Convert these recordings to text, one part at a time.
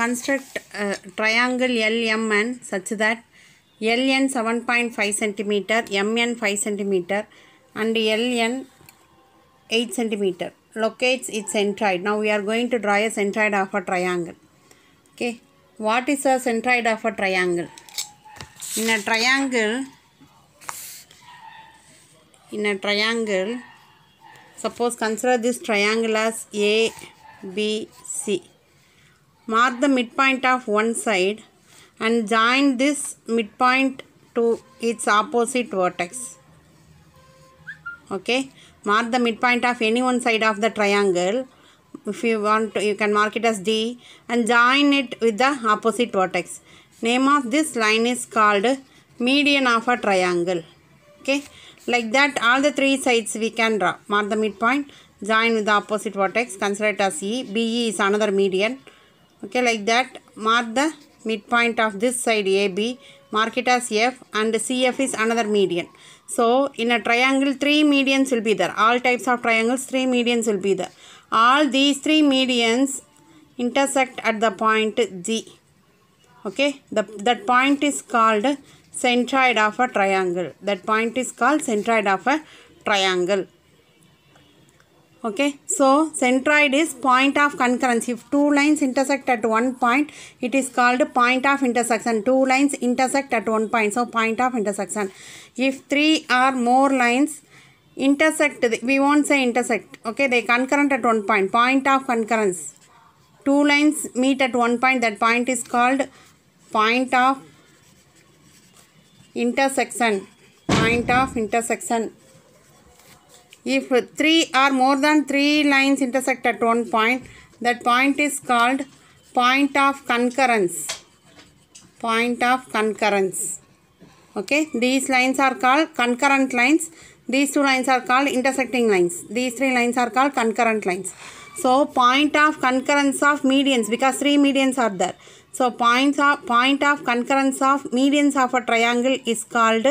construct uh, triangle LMN such that LN 7.5 cm, MN 5 cm and LN 8 cm. Locates its centroid. Now we are going to draw a centroid of a triangle. Okay. What is a centroid of a triangle? In a triangle, in a triangle, suppose consider this triangle as ABC Mark the midpoint of one side and join this midpoint to its opposite vertex. Okay. Mark the midpoint of any one side of the triangle. If you want, to, you can mark it as D and join it with the opposite vertex. Name of this line is called median of a triangle. Okay. Like that, all the three sides we can draw. Mark the midpoint, join with the opposite vertex, consider it as E. BE is another median okay like that mark the midpoint of this side AB mark it as F and CF is another median so in a triangle three medians will be there all types of triangles three medians will be there all these three medians intersect at the point G okay the, that point is called centroid of a triangle that point is called centroid of a triangle okay so centroid is point of concurrence if two lines intersect at one point it is called point of intersection two lines intersect at one point so point of intersection if three or more lines intersect we won't say intersect okay they concurrent at one point point of concurrence two lines meet at one point that point is called point of intersection point of intersection if 3 or more than 3 lines intersect at one point, that point is called point of concurrence. Point of concurrence. Okay, these lines are called concurrent lines. These two lines are called intersecting lines. These three lines are called concurrent lines. So, point of concurrence of medians because three medians are there. So, points of, point of concurrence of medians of a triangle is called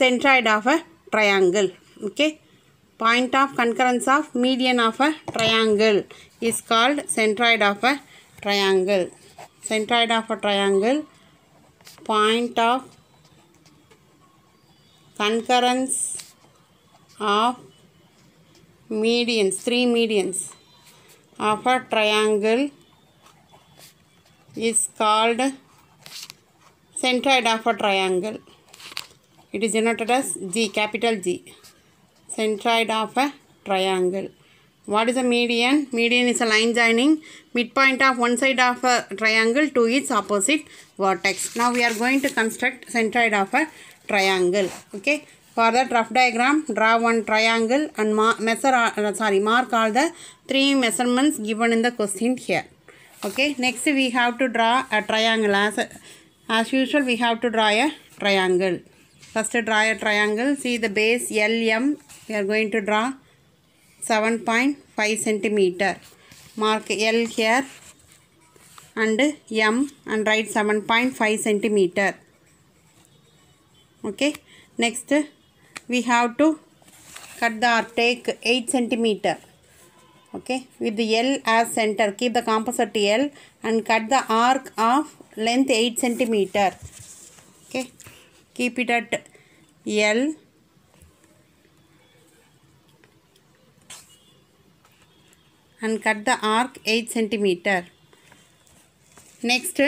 centroid of a triangle. Okay point of concurrence of median of a triangle is called centroid of a triangle. Centroid of a triangle, point of concurrence of medians, three medians of a triangle is called centroid of a triangle. It is denoted as G, capital G centroid of a triangle. What is a median? Median is a line joining midpoint of one side of a triangle to its opposite vertex. Now we are going to construct centroid of a triangle. Okay. For that rough diagram, draw one triangle and ma measure, uh, sorry, mark all the three measurements given in the question here. Okay. Next we have to draw a triangle. As, as usual we have to draw a triangle. First draw a triangle. See the base LM. We are going to draw 7.5 centimeter. Mark L here and M and write 7.5 centimeter. Okay. Next we have to cut the arc take 8 centimeter. Okay. With the L as center. Keep the composite L and cut the arc of length 8 centimeter keep it at L and cut the arc 8 centimeter. Next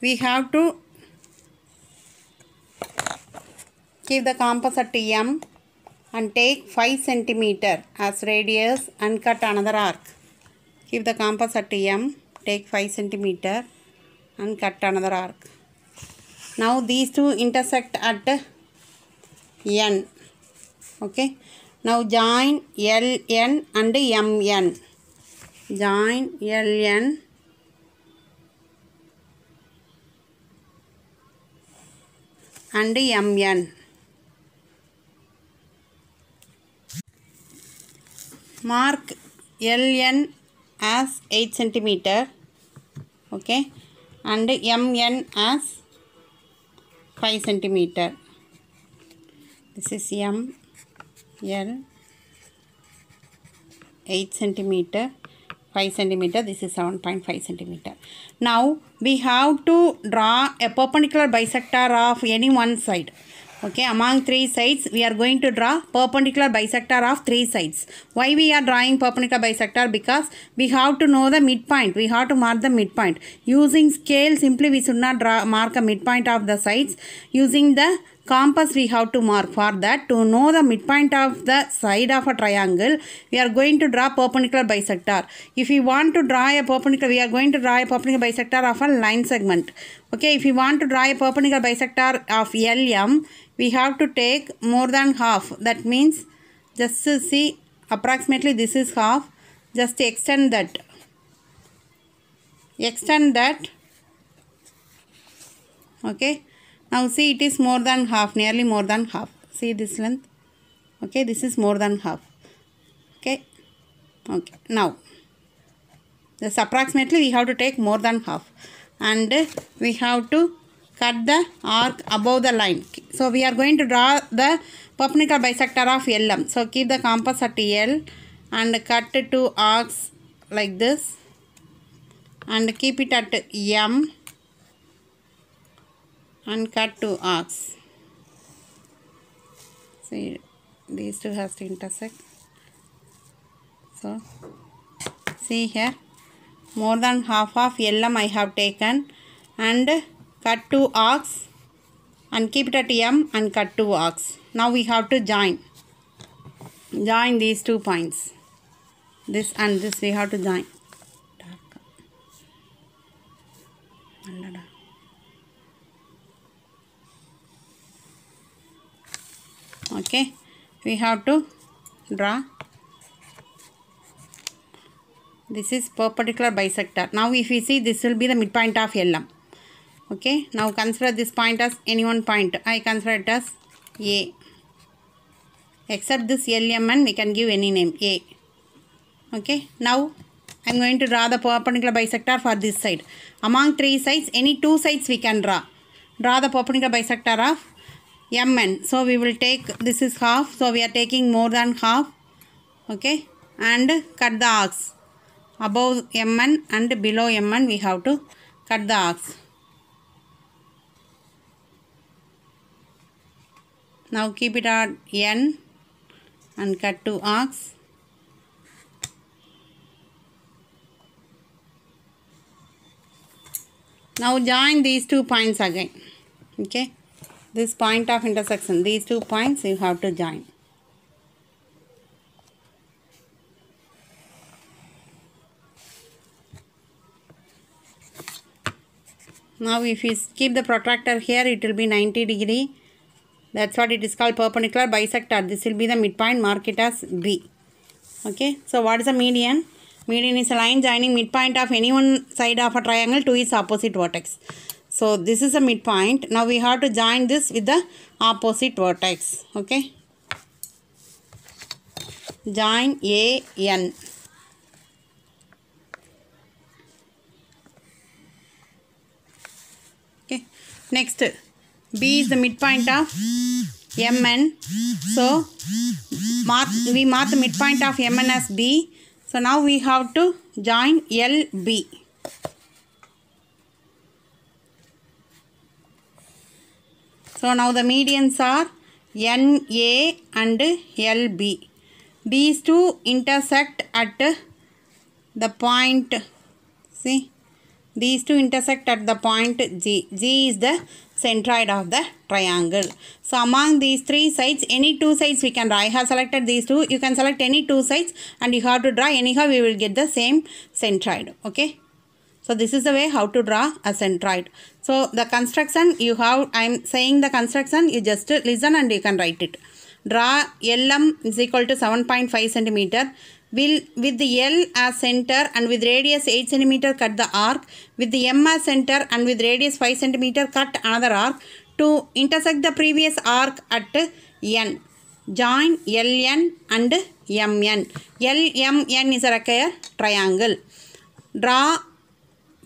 we have to keep the compass at M and take 5 centimeter as radius and cut another arc. Keep the compass at M, take 5 centimeter and cut another arc. Now these two intersect at N. Okay. Now join LN and MN. Join LN and MN. Mark LN as 8 centimeter. Okay. And MN as 5 centimeter this is m l 8 centimeter 5 centimeter this is 7.5 centimeter now we have to draw a perpendicular bisector of any one side okay among three sides we are going to draw perpendicular bisector of three sides why we are drawing perpendicular bisector because we have to know the midpoint we have to mark the midpoint using scale simply we should not draw mark a midpoint of the sides using the compass we have to mark. For that, to know the midpoint of the side of a triangle, we are going to draw perpendicular bisector. If we want to draw a perpendicular, we are going to draw a perpendicular bisector of a line segment. Okay, if we want to draw a perpendicular bisector of LM, we have to take more than half. That means, just to see, approximately this is half. Just extend that. Extend that okay now see it is more than half nearly more than half see this length okay this is more than half okay okay now this approximately we have to take more than half and we have to cut the arc above the line so we are going to draw the perpendicular bisector of LM so keep the compass at L and cut two arcs like this and keep it at M and cut two arcs. See, these two has to intersect. So, see here, more than half of LM I have taken and cut two arcs and keep it at M and cut two arcs. Now we have to join. Join these two points. This and this we have to join. Dark. okay we have to draw this is perpendicular bisector now if we see this will be the midpoint of LM okay now consider this point as any one point I consider it as A except this LM and we can give any name A okay now I am going to draw the perpendicular bisector for this side among three sides any two sides we can draw draw the perpendicular bisector of mn so we will take this is half so we are taking more than half okay and cut the arcs above mn and below mn we have to cut the arcs. now keep it at n and cut two arcs. now join these two points again okay this point of intersection these two points you have to join now if you keep the protractor here it will be 90 degree that's what it is called perpendicular bisector this will be the midpoint mark it as b okay so what is the median median is a line joining midpoint of any one side of a triangle to its opposite vertex so this is a midpoint. Now we have to join this with the opposite vertex. Okay. Join A, N. Okay. Next, B is the midpoint of MN. So mark, we mark the midpoint of MN as B. So now we have to join LB. So now the medians are NA and LB. These two intersect at the point, see, these two intersect at the point G. G is the centroid of the triangle. So among these three sides, any two sides we can draw. I have selected these two. You can select any two sides and you have to draw anyhow we will get the same centroid. Okay. So this is the way how to draw a centroid. So the construction you have, I am saying the construction, you just listen and you can write it. Draw LM is equal to 7.5 centimeter. Will with the L as center and with radius 8 centimeter cut the arc. With the M as center and with radius 5 centimeter cut another arc to intersect the previous arc at N. Join LN and MN. LMN is a required triangle. Draw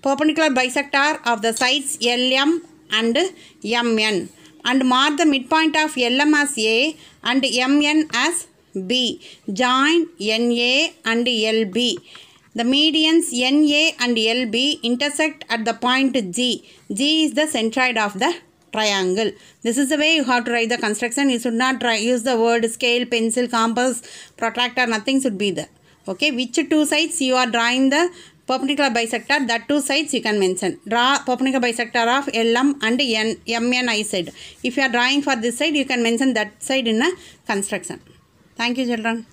perpendicular bisector of the sides LM and MN and mark the midpoint of LM as A and MN as B. Join NA and LB. The medians NA and LB intersect at the point G. G is the centroid of the triangle. This is the way you have to write the construction. You should not try, use the word scale, pencil, compass, protractor, nothing should be there. Okay, which two sides you are drawing the perpendicular bisector that two sides you can mention draw perpendicular bisector of lm and n mni side if you are drawing for this side you can mention that side in a construction thank you children